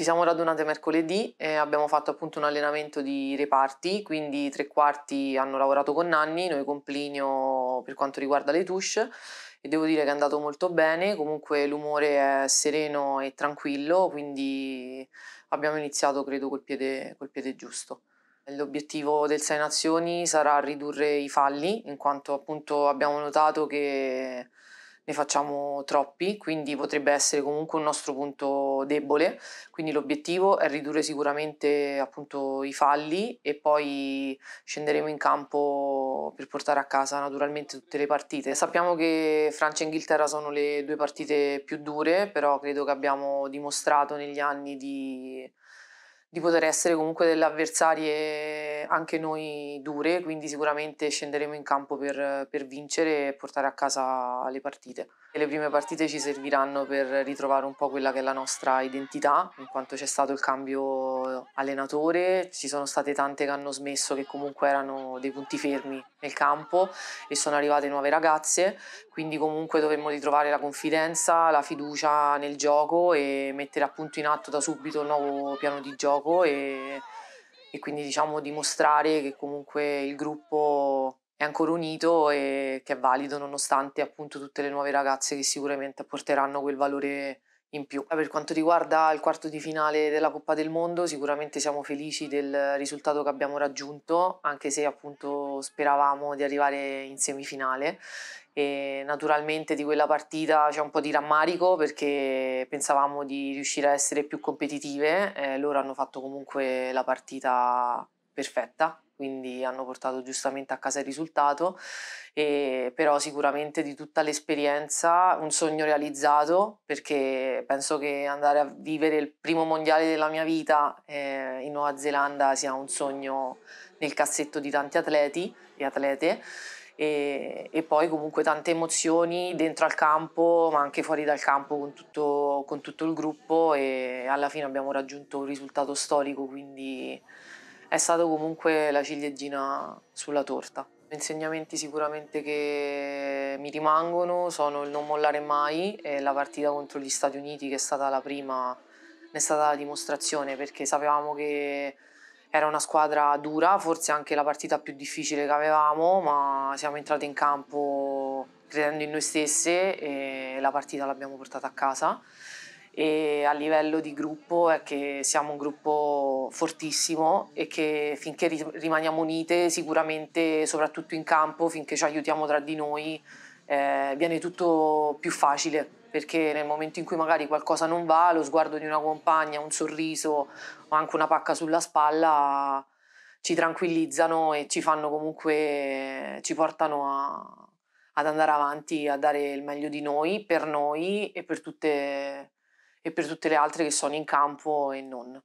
Ci siamo radunate mercoledì e abbiamo fatto appunto un allenamento di reparti, quindi tre quarti hanno lavorato con Nanni, noi con Plinio per quanto riguarda le touche e devo dire che è andato molto bene, comunque l'umore è sereno e tranquillo, quindi abbiamo iniziato credo col piede, col piede giusto. L'obiettivo del Sei Nazioni sarà ridurre i falli, in quanto appunto abbiamo notato che ne facciamo troppi, quindi potrebbe essere comunque un nostro punto debole, quindi l'obiettivo è ridurre sicuramente appunto i falli e poi scenderemo in campo per portare a casa naturalmente tutte le partite. Sappiamo che Francia e Inghilterra sono le due partite più dure, però credo che abbiamo dimostrato negli anni di di poter essere comunque delle avversarie anche noi dure, quindi sicuramente scenderemo in campo per, per vincere e portare a casa le partite. E le prime partite ci serviranno per ritrovare un po' quella che è la nostra identità, in quanto c'è stato il cambio allenatore, ci sono state tante che hanno smesso che comunque erano dei punti fermi nel campo e sono arrivate nuove ragazze, quindi comunque dovremmo ritrovare la confidenza, la fiducia nel gioco e mettere appunto in atto da subito il nuovo piano di gioco gioco e, e quindi diciamo dimostrare che comunque il gruppo è ancora unito e che è valido nonostante appunto tutte le nuove ragazze che sicuramente apporteranno quel valore in più. Per quanto riguarda il quarto di finale della Coppa del Mondo, sicuramente siamo felici del risultato che abbiamo raggiunto, anche se appunto speravamo di arrivare in semifinale e naturalmente di quella partita c'è un po' di rammarico perché pensavamo di riuscire a essere più competitive, eh, loro hanno fatto comunque la partita perfetta, quindi hanno portato giustamente a casa il risultato, e, però sicuramente di tutta l'esperienza un sogno realizzato perché penso che andare a vivere il primo mondiale della mia vita eh, in Nuova Zelanda sia un sogno nel cassetto di tanti atleti e atlete e, e, poi comunque tante emozioni dentro al campo ma anche fuori dal campo con tutto, con tutto il gruppo e alla fine abbiamo raggiunto un risultato storico quindi è stato comunque la ciliegina sulla torta. Insegnamenti sicuramente che mi rimangono sono il non mollare mai e la partita contro gli Stati Uniti che è stata la prima ne è stata la dimostrazione perché sapevamo che era una squadra dura, forse anche la partita più difficile che avevamo, ma siamo entrate in campo credendo in noi stesse e la partita l'abbiamo portata a casa. E a livello di gruppo è che siamo un gruppo fortissimo e che finché rimaniamo unite sicuramente, soprattutto in campo, finché ci aiutiamo tra di noi, eh, viene tutto più facile perché nel momento in cui magari qualcosa non va, lo sguardo di una compagna, un sorriso o anche una pacca sulla spalla ci tranquillizzano e ci fanno comunque, ci portano a, ad andare avanti, a dare il meglio di noi, per noi e per tutte, e per tutte le altre che sono in campo e non.